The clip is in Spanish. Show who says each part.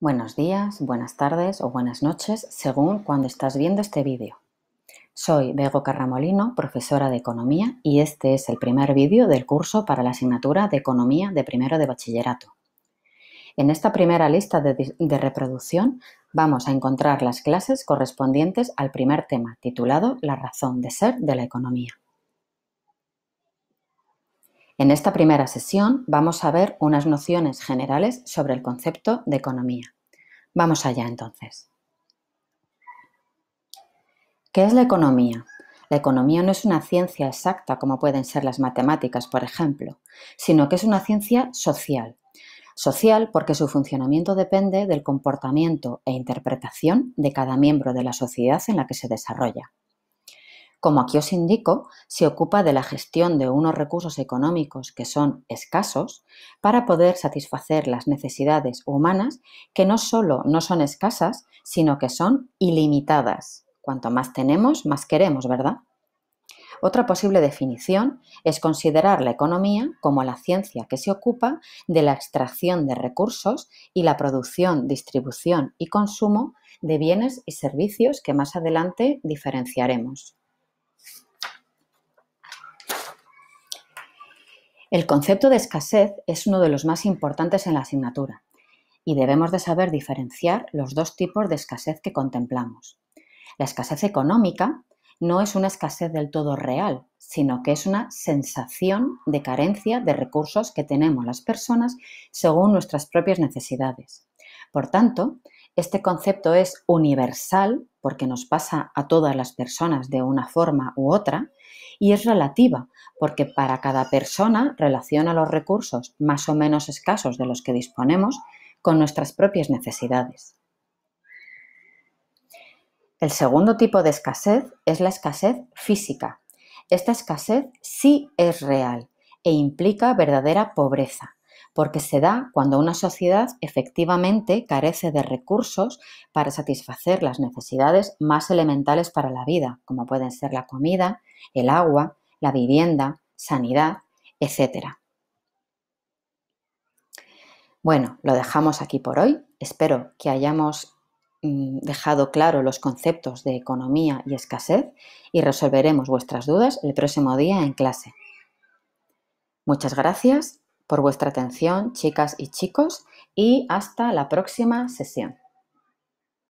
Speaker 1: Buenos días, buenas tardes o buenas noches según cuando estás viendo este vídeo. Soy Bego Carramolino, profesora de Economía y este es el primer vídeo del curso para la asignatura de Economía de primero de bachillerato. En esta primera lista de reproducción vamos a encontrar las clases correspondientes al primer tema titulado La razón de ser de la economía. En esta primera sesión vamos a ver unas nociones generales sobre el concepto de economía. Vamos allá entonces. ¿Qué es la economía? La economía no es una ciencia exacta como pueden ser las matemáticas, por ejemplo, sino que es una ciencia social. Social porque su funcionamiento depende del comportamiento e interpretación de cada miembro de la sociedad en la que se desarrolla. Como aquí os indico, se ocupa de la gestión de unos recursos económicos que son escasos para poder satisfacer las necesidades humanas que no solo no son escasas, sino que son ilimitadas. Cuanto más tenemos, más queremos, ¿verdad? Otra posible definición es considerar la economía como la ciencia que se ocupa de la extracción de recursos y la producción, distribución y consumo de bienes y servicios que más adelante diferenciaremos. El concepto de escasez es uno de los más importantes en la asignatura y debemos de saber diferenciar los dos tipos de escasez que contemplamos. La escasez económica no es una escasez del todo real, sino que es una sensación de carencia de recursos que tenemos las personas según nuestras propias necesidades. Por tanto, este concepto es universal porque nos pasa a todas las personas de una forma u otra y es relativa porque para cada persona relaciona los recursos más o menos escasos de los que disponemos con nuestras propias necesidades. El segundo tipo de escasez es la escasez física. Esta escasez sí es real e implica verdadera pobreza, porque se da cuando una sociedad efectivamente carece de recursos para satisfacer las necesidades más elementales para la vida, como pueden ser la comida, el agua, la vivienda, sanidad, etc. Bueno, lo dejamos aquí por hoy. Espero que hayamos mm, dejado claro los conceptos de economía y escasez y resolveremos vuestras dudas el próximo día en clase. Muchas gracias por vuestra atención, chicas y chicos, y hasta la próxima sesión.